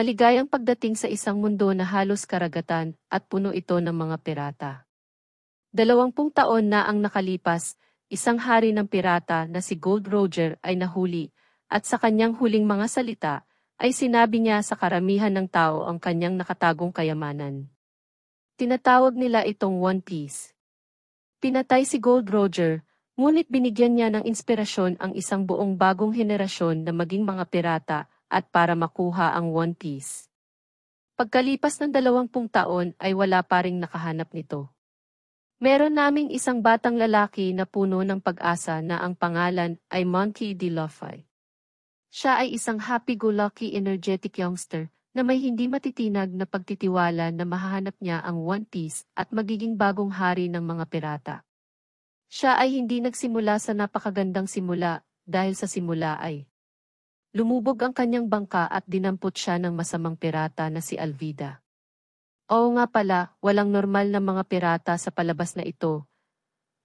Maligayang pagdating sa isang mundo na halos karagatan at puno ito ng mga pirata. Dalawampung taon na ang nakalipas, isang hari ng pirata na si Gold Roger ay nahuli, at sa kanyang huling mga salita, ay sinabi niya sa karamihan ng tao ang kanyang nakatagong kayamanan. Tinatawag nila itong One Piece. Pinatay si Gold Roger, ngunit binigyan niya ng inspirasyon ang isang buong bagong henerasyon na maging mga pirata at para makuha ang One Piece. Pagkalipas ng dalawampung taon ay wala pa ring nakahanap nito. Meron naming isang batang lalaki na puno ng pag-asa na ang pangalan ay Monkey D. Luffy. Siya ay isang happy-go-lucky energetic youngster na may hindi matitinag na pagtitiwala na mahahanap niya ang One Piece at magiging bagong hari ng mga pirata. Siya ay hindi nagsimula sa napakagandang simula dahil sa simula ay Lumubog ang kanyang bangka at dinampot siya ng masamang pirata na si Alvida. Oo nga pala, walang normal na mga pirata sa palabas na ito.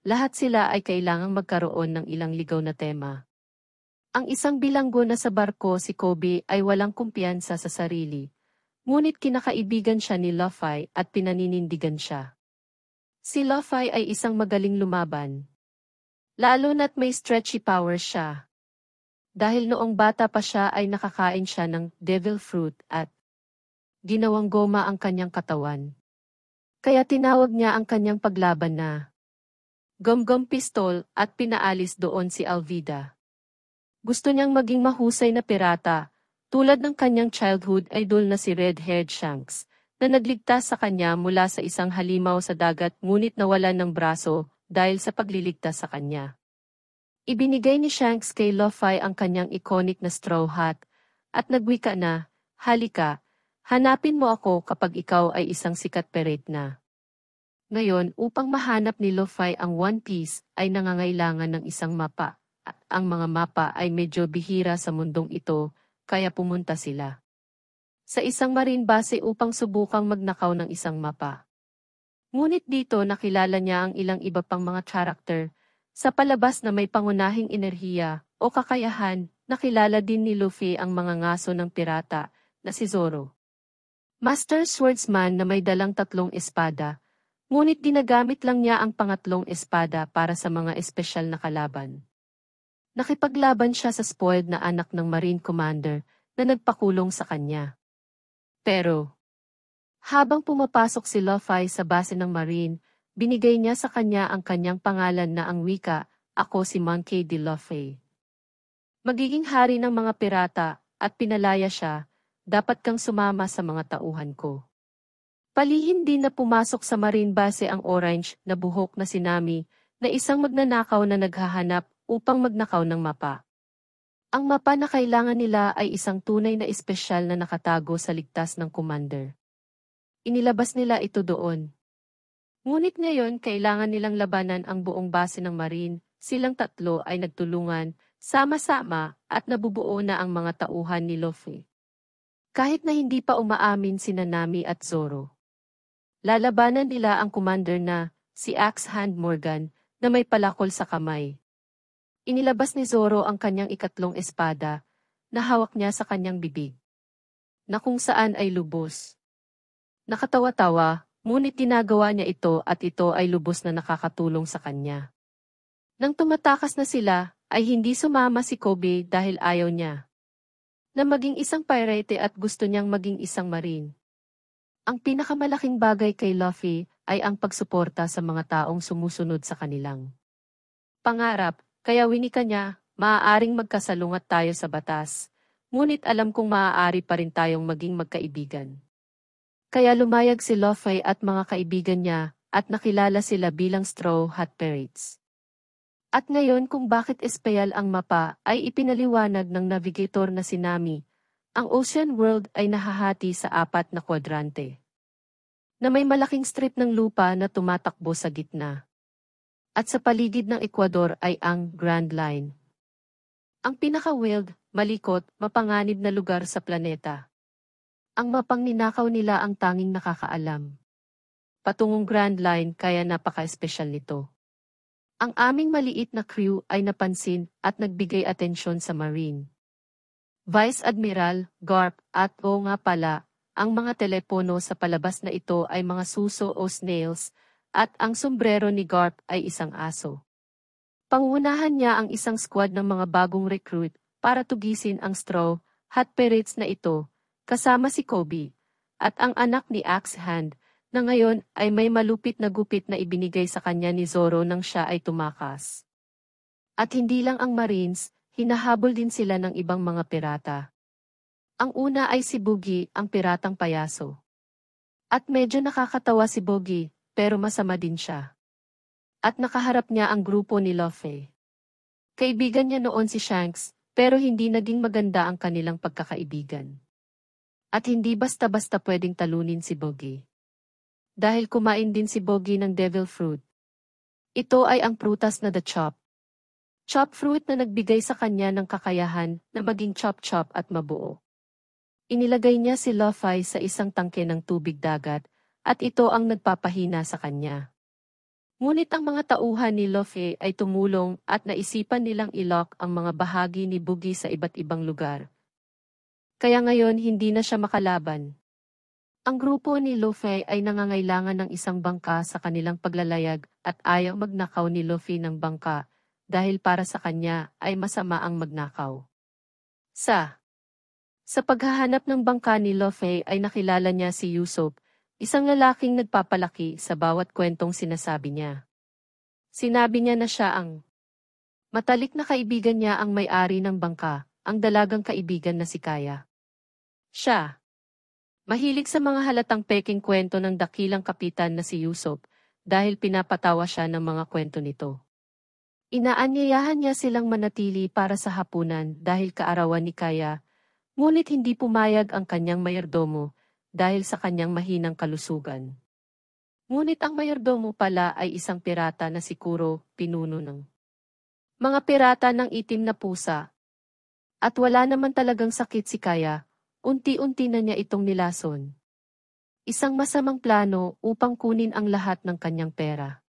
Lahat sila ay kailangang magkaroon ng ilang ligaw na tema. Ang isang bilanggo na sa barko si Kobe ay walang kumpiyansa sa sarili. Ngunit kinakaibigan siya ni Lafay at pinaninindigan siya. Si Lafay ay isang magaling lumaban. Lalo na't may stretchy power siya. Dahil noong bata pa siya ay nakakain siya ng devil fruit at ginawang goma ang kanyang katawan. Kaya tinawag niya ang kanyang paglaban na gomgom pistol at pinaalis doon si Alvida. Gusto niyang maging mahusay na pirata, tulad ng kanyang childhood idol na si Red-Haired Shanks, na nagligtas sa kanya mula sa isang halimaw sa dagat ngunit nawalan ng braso dahil sa pagliligtas sa kanya. Ibinigay ni Shanks kay lo ang kanyang iconic na straw hat, at nagwika na, Halika, hanapin mo ako kapag ikaw ay isang sikat peret na. Ngayon, upang mahanap ni lo ang One Piece, ay nangangailangan ng isang mapa. At ang mga mapa ay medyo bihira sa mundong ito, kaya pumunta sila. Sa isang marine base upang subukang magnakaw ng isang mapa. Ngunit dito nakilala niya ang ilang iba pang mga character sa palabas na may pangunahing enerhiya o kakayahan, nakilala din ni Luffy ang mga ngaso ng pirata na si Zoro. Master swordsman na may dalang tatlong espada, ngunit dinagamit lang niya ang pangatlong espada para sa mga espesyal na kalaban. Nakipaglaban siya sa spoiled na anak ng Marine Commander na nagpakulong sa kanya. Pero, habang pumapasok si Luffy sa base ng Marine, Binigay niya sa kanya ang kanyang pangalan na ang wika, ako si Monkey de Luffy. Magiging hari ng mga pirata, at pinalaya siya, dapat kang sumama sa mga tauhan ko. Palihin din na pumasok sa marine base ang orange na buhok na sinami, na isang magnanakaw na naghahanap upang magnakaw ng mapa. Ang mapa na kailangan nila ay isang tunay na espesyal na nakatago sa ligtas ng commander. Inilabas nila ito doon. Ngunit ngayon kailangan nilang labanan ang buong base ng marine, silang tatlo ay nagtulungan, sama-sama, at nabubuo na ang mga tauhan ni Luffy. Kahit na hindi pa umaamin si Nanami at Zoro. Lalabanan nila ang commander na, si Axe Hand Morgan, na may palakol sa kamay. Inilabas ni Zoro ang kanyang ikatlong espada, na hawak niya sa kanyang bibig. Na kung saan ay lubos. Nakatawa-tawa, Ngunit ginagawa niya ito at ito ay lubos na nakakatulong sa kanya. Nang tumatakas na sila, ay hindi sumama si Kobe dahil ayaw niya na maging isang pirate at gusto niyang maging isang marine. Ang pinakamalaking bagay kay Luffy ay ang pagsuporta sa mga taong sumusunod sa kanilang pangarap, kaya winika niya, maaaring magkasalungat tayo sa batas, ngunit alam kong maaari pa rin tayong maging magkaibigan. Kaya lumayag si Lofay at mga kaibigan niya, at nakilala sila bilang Straw Hat Pirates. At ngayon kung bakit espayal ang mapa ay ipinaliwanag ng navigator na sinami, ang ocean world ay nahahati sa apat na kwadrante. Na may malaking strip ng lupa na tumatakbo sa gitna. At sa paligid ng Ecuador ay ang Grand Line. Ang pinaka-wild, malikot, mapanganib na lugar sa planeta. Ang mapangninakaw nila ang tanging nakakaalam. Patungong Grand Line kaya napaka-espesyal nito. Ang aming maliit na crew ay napansin at nagbigay atensyon sa Marine. Vice Admiral, GARP at o nga pala, ang mga telepono sa palabas na ito ay mga suso o snails at ang sombrero ni GARP ay isang aso. Pangunahan niya ang isang squad ng mga bagong recruit para tugisin ang straw hat parades na ito kasama si Kobe, at ang anak ni Axe Hand, na ngayon ay may malupit na gupit na ibinigay sa kanya ni Zoro nang siya ay tumakas. At hindi lang ang Marines, hinahabol din sila ng ibang mga pirata. Ang una ay si Boogie, ang piratang payaso. At medyo nakakatawa si Boogie, pero masama din siya. At nakaharap niya ang grupo ni Luffy. Kaibigan niya noon si Shanks, pero hindi naging maganda ang kanilang pagkakaibigan. At hindi basta-basta pwedeng talunin si Bogie. Dahil kumain din si Bogie ng devil fruit. Ito ay ang prutas na the chop. Chop fruit na nagbigay sa kanya ng kakayahan na maging chop-chop at mabuo. Inilagay niya si Luffy sa isang tangke ng tubig dagat at ito ang nagpapahina sa kanya. Ngunit ang mga tauhan ni Luffy ay tumulong at naisipan nilang ilock ang mga bahagi ni Boogie sa iba't ibang lugar kaya ngayon hindi na siya makalaban. Ang grupo ni Luffy ay nangangailangan ng isang bangka sa kanilang paglalayag at ayaw magnakaw ni Luffy ng bangka dahil para sa kanya ay masama ang magnakaw. Sa Sa paghahanap ng bangka ni Luffy ay nakilala niya si Yusop, isang lalaking nagpapalaki sa bawat kwentong sinasabi niya. Sinabi niya na siya ang matalik na kaibigan niya ang may-ari ng bangka ang dalagang kaibigan na si Kaya. Siya. Mahilig sa mga halatang peking kwento ng dakilang kapitan na si Yusop dahil pinapatawa siya ng mga kwento nito. Inaanyayahan niya silang manatili para sa hapunan dahil kaarawan ni Kaya, ngunit hindi pumayag ang kanyang mayordomo dahil sa kanyang mahinang kalusugan. Ngunit ang mayordomo pala ay isang pirata na si Kuro, pinuno ng mga pirata ng itim na pusa at wala naman talagang sakit si Kaya, unti-unti na niya itong nilason. Isang masamang plano upang kunin ang lahat ng kanyang pera.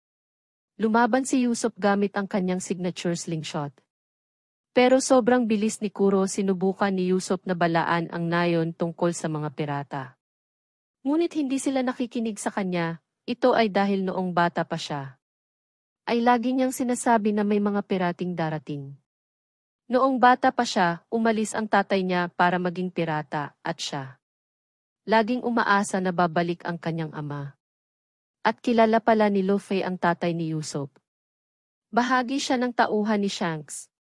Lumaban si Yusuf gamit ang kanyang signature slingshot. Pero sobrang bilis ni Kuro sinubukan ni Yusuf na balaan ang nayon tungkol sa mga pirata. Ngunit hindi sila nakikinig sa kanya, ito ay dahil noong bata pa siya. Ay lagi niyang sinasabi na may mga pirating darating. Noong bata pa siya, umalis ang tatay niya para maging pirata, at siya. Laging umaasa na babalik ang kanyang ama. At kilala pala ni Luffy ang tatay ni Yusuf. Bahagi siya ng tauhan ni Shanks.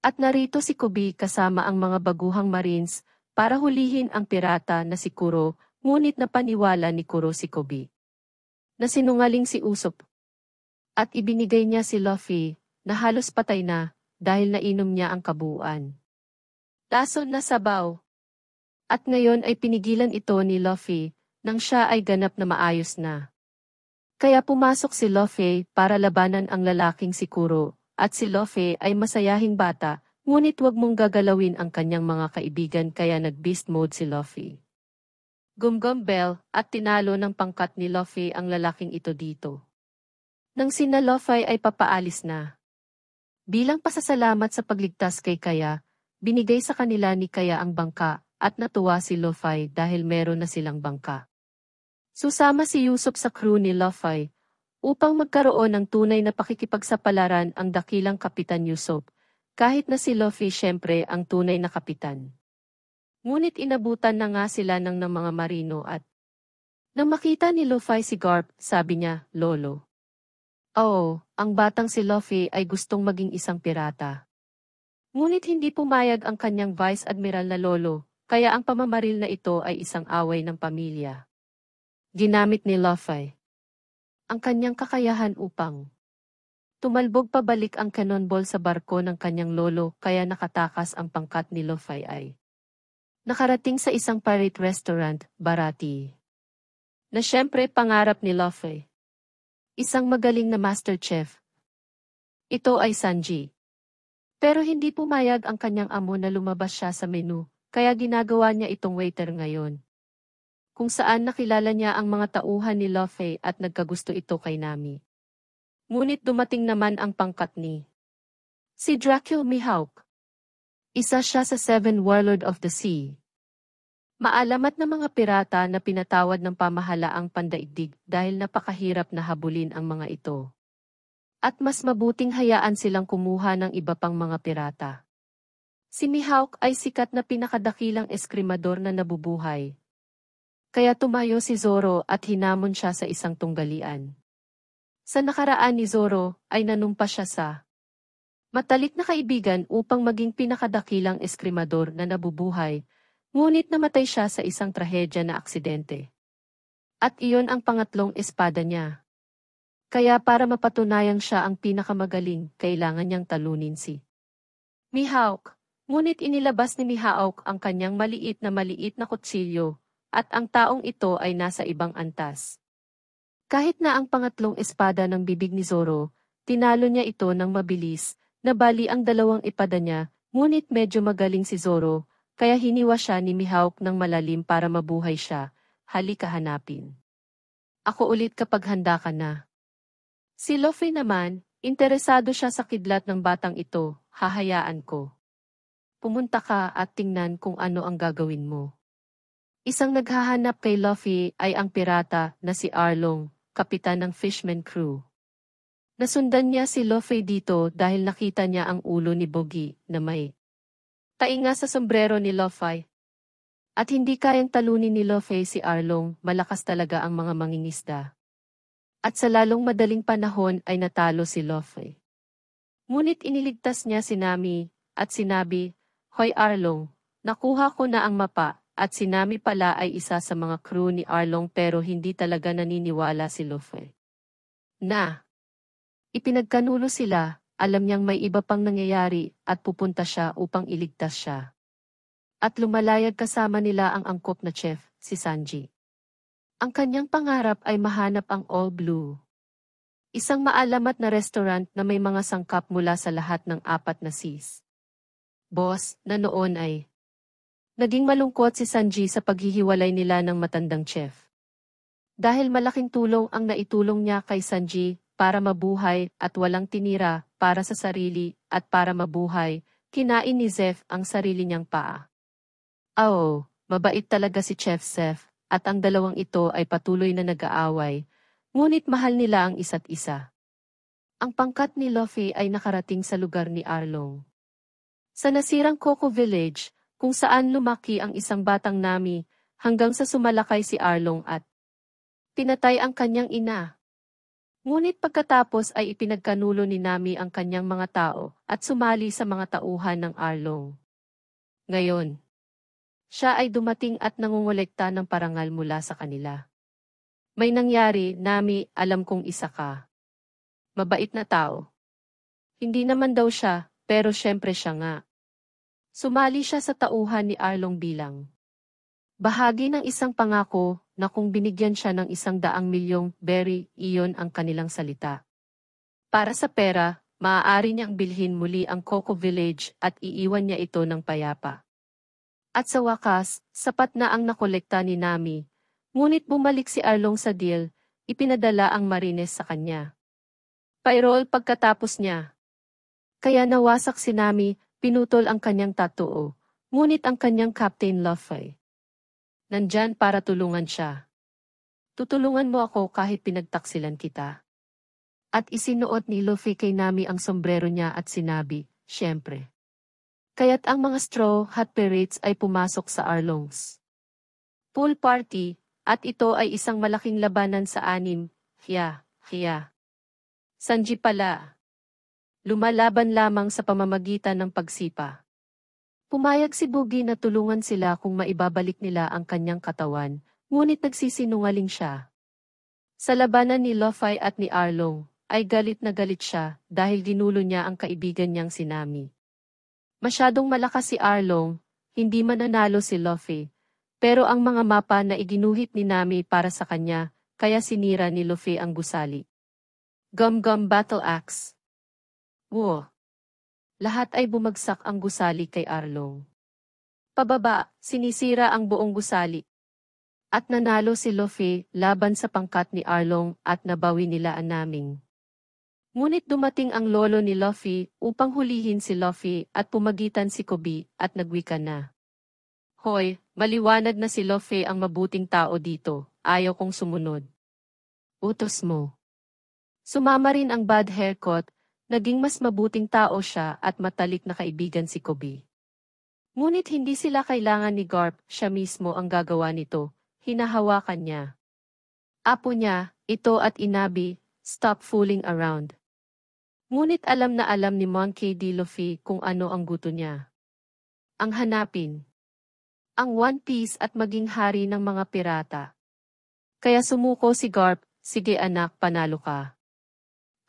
At narito si Kobe kasama ang mga baguhang marines para hulihin ang pirata na si Kuro, ngunit napaniwala ni Kuro si Kobe. Nasinungaling si Usop. At ibinigay niya si Luffy, na halos patay na, dahil nainom niya ang kabuuan. Lason na sabaw. At ngayon ay pinigilan ito ni Luffy nang siya ay ganap na maayos na. Kaya pumasok si Luffy para labanan ang lalaking si Kuro, at si Luffy ay masayahing bata, ngunit wag mong gagalawin ang kanyang mga kaibigan kaya nag-beast mode si Luffy. Gumgum Bell at tinalo ng pangkat ni Luffy ang lalaking ito dito. Nang sina Luffy ay papaalis na. Bilang pasasalamat sa pagligtas kay Kaya, binigay sa kanila ni Kaya ang bangka, at natuwa si Lofay dahil meron na silang bangka. Susama si Yusuf sa crew ni Lofay, upang magkaroon ng tunay na pakikipagsapalaran ang dakilang Kapitan Yusuf, kahit na si Luffy siyempre ang tunay na kapitan. Ngunit inabutan na nga sila ng, ng mga marino at nang makita ni Luffy si Garp, sabi niya, Lolo. Oo, oh, ang batang si Luffy ay gustong maging isang pirata. Ngunit hindi pumayag ang kanyang Vice Admiral na lolo, kaya ang pamamaril na ito ay isang away ng pamilya. Ginamit ni Luffy ang kanyang kakayahan upang tumalbog pabalik ang cannonball sa barko ng kanyang lolo kaya nakatakas ang pangkat ni Luffy ay nakarating sa isang pirate restaurant, Barati, na siyempre pangarap ni Luffy isang magaling na master chef. Ito ay Sanji. Pero hindi pumayag ang kanyang amo na lumabas siya sa menu, kaya ginagawa niya itong waiter ngayon. Kung saan nakilala niya ang mga tauhan ni Luffy at nagkagusto ito kay Nami. Ngunit dumating naman ang pangkat ni si Dracul Mihawk. Isa siya sa Seven Warlord of the Sea. Maalamat ng mga pirata na pinatawad ng pamahalaang pandaigdig dahil napakahirap na habulin ang mga ito. At mas mabuting hayaan silang kumuha ng iba pang mga pirata. Si Mihawk ay sikat na pinakadakilang eskrimador na nabubuhay. Kaya tumayo si Zoro at hinamon siya sa isang tunggalian. Sa nakaraan ni Zoro ay nanumpa siya sa matalik na kaibigan upang maging pinakadakilang eskrimador na nabubuhay Ngunit namatay siya sa isang trahedya na aksidente. At iyon ang pangatlong espada niya. Kaya para mapatunayan siya ang pinakamagaling, kailangan niyang talunin si Mihawk. Ngunit inilabas ni Mihawk ang kanyang maliit na maliit na kutsilyo, at ang taong ito ay nasa ibang antas. Kahit na ang pangatlong espada ng bibig ni Zoro, tinalo niya ito ng mabilis, nabali ang dalawang ipada niya, ngunit medyo magaling si Zoro, kaya hiniwa siya ni Mihawk ng malalim para mabuhay siya, halika hanapin. Ako ulit kapag handa ka na. Si Luffy naman, interesado siya sa kidlat ng batang ito, hahayaan ko. Pumunta ka at tingnan kung ano ang gagawin mo. Isang naghahanap kay Luffy ay ang pirata na si Arlong, kapitan ng Fishman Crew. Nasundan niya si Luffy dito dahil nakita niya ang ulo ni Bogi na may Tainga sa sombrero ni Lofay. At hindi kayang talunin ni Lofay si Arlong, malakas talaga ang mga mangingisda. At sa lalong madaling panahon ay natalo si Lofay. Ngunit iniligtas niya si Nami, at sinabi, Hoy Arlong, nakuha ko na ang mapa, at si Nami pala ay isa sa mga crew ni Arlong pero hindi talaga naniniwala si Lofay. Na, ipinagkanulo sila, alam niyang may iba pang nangyayari at pupunta siya upang iligtas siya. At lumalayag kasama nila ang angkop na chef, si Sanji. Ang kanyang pangarap ay mahanap ang All Blue. Isang maalamat na restaurant na may mga sangkap mula sa lahat ng apat na seas. Boss, na noon ay Naging malungkot si Sanji sa paghihiwalay nila ng matandang chef. Dahil malaking tulong ang naitulong niya kay Sanji para mabuhay at walang tinira para sa sarili at para mabuhay, kinain ni Zeph ang sarili niyang paa. Oo, mabait talaga si Chef Zeph at ang dalawang ito ay patuloy na nag-aaway, ngunit mahal nila ang isa't isa. Ang pangkat ni Luffy ay nakarating sa lugar ni Arlong. Sa nasirang Coco Village, kung saan lumaki ang isang batang nami, hanggang sa sumalakay si Arlong at pinatay ang kanyang ina. Ngunit pagkatapos ay ipinagkanulo ni Nami ang kanyang mga tao at sumali sa mga tauhan ng Arlong. Ngayon, siya ay dumating at nangungulekta ng parangal mula sa kanila. May nangyari, Nami, alam kong isa ka. Mabait na tao. Hindi naman daw siya, pero syempre siya nga. Sumali siya sa tauhan ni Arlong bilang bahagi ng isang pangako na kung binigyan siya ng isang daang milyong berry, iyon ang kanilang salita. Para sa pera, maaari niyang bilhin muli ang Coco Village at iiwan niya ito ng payapa. At sa wakas, sapat na ang nakolekta ni Nami, ngunit bumalik si Arlong sa deal, ipinadala ang Marines sa kanya. Payroll pagkatapos niya. Kaya nawasak si Nami, pinutol ang kanyang tatoo, ngunit ang kanyang Captain Luffy Nandyan para tulungan siya. Tutulungan mo ako kahit pinagtaksilan kita. At isinuot ni Luffy kay Nami ang sombrero niya at sinabi, Siyempre. Kaya't ang mga straw hat pirates ay pumasok sa Arlongs. Pool party, at ito ay isang malaking labanan sa anim, hiya, hiya. Sanji pala. Lumalaban lamang sa pamamagitan ng pagsipa. Pumayag si Boogie na tulungan sila kung maibabalik nila ang kanyang katawan, ngunit nagsisinungaling siya. Sa labanan ni Lofay at ni Arlong, ay galit na galit siya dahil dinulo niya ang kaibigan niyang sinami. Masyadong malakas si Arlong, hindi mananalo si Luffy, pero ang mga mapa na iginuhit ni Nami para sa kanya, kaya sinira ni Luffy ang gusali. Gum Gum Battle Axe Whoa! lahat ay bumagsak ang gusali kay Arlo. Pababa, sinisira ang buong gusali. At nanalo si Luffy laban sa pangkat ni Arlong at nabawi nila ang naming. Ngunit dumating ang lolo ni Luffy upang hulihin si Luffy at pumagitan si Kobe at nagwika na. Hoy, maliwanag na si Luffy ang mabuting tao dito, ayaw kong sumunod. Utos mo. Sumama rin ang bad haircut Naging mas mabuting tao siya at matalik na kaibigan si Kobe. Ngunit hindi sila kailangan ni Garp, siya mismo ang gagawa nito, hinahawakan niya. Apo niya, ito at inabi, stop fooling around. Ngunit alam na alam ni Monkey D. Luffy kung ano ang guto niya. Ang hanapin. Ang One Piece at maging hari ng mga pirata. Kaya sumuko si Garp, sige anak panalo ka.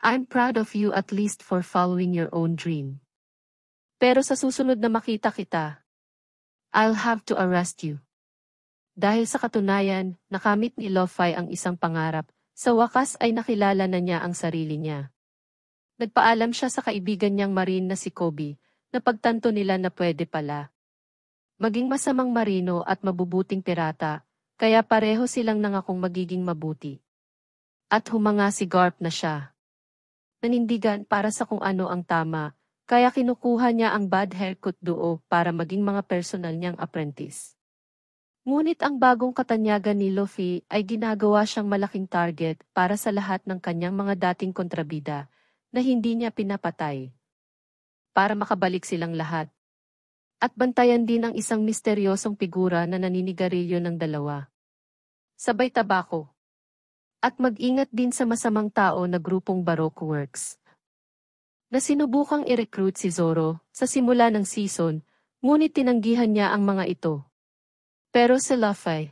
I'm proud of you at least for following your own dream. Pero sa susunod na makita kita, I'll have to arrest you. Dahil sa katunayan, nakamit ni Lofi ang isang pangarap, sa wakas ay nakilala na niya ang sarili niya. Nagpaalam siya sa kaibigan niyang marine na si Kobe, na pagtanto nila na pwede pala. Maging masamang marino at mabubuting pirata, kaya pareho silang nangakong magiging mabuti. At humanga si Garp na siya nanindigan para sa kung ano ang tama, kaya kinukuha niya ang bad haircut duo para maging mga personal niyang apprentice. Ngunit ang bagong katanyagan ni Luffy ay ginagawa siyang malaking target para sa lahat ng kanyang mga dating kontrabida na hindi niya pinapatay. Para makabalik silang lahat. At bantayan din ang isang misteryosong figura na naninigarilyo ng dalawa. Sabay tabako at mag-ingat din sa masamang tao na grupong Baroque Works. Na sinubukang i-recruit si Zoro sa simula ng season, ngunit tinanggihan niya ang mga ito. Pero si Luffy,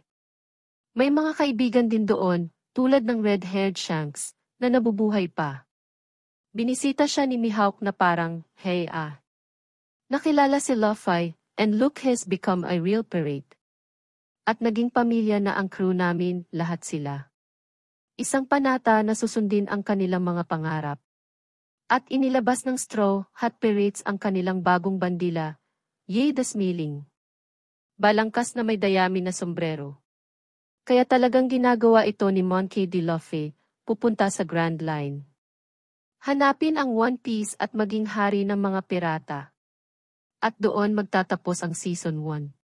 may mga kaibigan din doon, tulad ng red-haired Shanks, na nabubuhay pa. Binisita siya ni Mihawk na parang, hey ah. Nakilala si Luffy, and Luke has become a real pirate. At naging pamilya na ang crew namin, lahat sila. Isang panata na susundin ang kanilang mga pangarap. At inilabas ng straw hat pirates ang kanilang bagong bandila, yay the smiling. Balangkas na may dayami na sombrero. Kaya talagang ginagawa ito ni Monkey D. Luffy, pupunta sa Grand Line. Hanapin ang One Piece at maging hari ng mga pirata. At doon magtatapos ang Season 1.